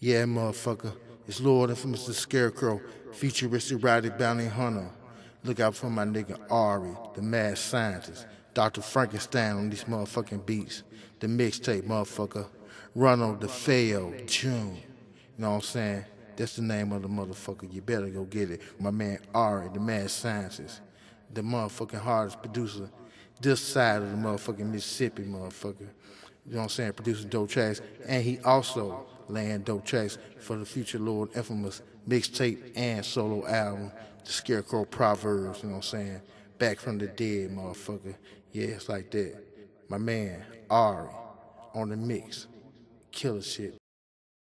Yeah, motherfucker. It's Lord and Mr. Scarecrow, futuristic erotic bounty hunter. Look out for my nigga Ari, the mad scientist. Dr. Frankenstein on these motherfucking beats. The mixtape, motherfucker. Ronald DeFeo, June. You know what I'm saying? That's the name of the motherfucker. You better go get it. My man Ari, the mad scientist. The motherfucking hardest producer this side of the motherfucking Mississippi, motherfucker. You know what I'm saying? Producing dope tracks. And he also laying dope tracks for the future Lord Infamous mixtape and solo album, The Scarecrow Proverbs, you know what I'm saying? Back from the dead, motherfucker. Yeah, it's like that. My man, Ari, on the mix. Killer shit.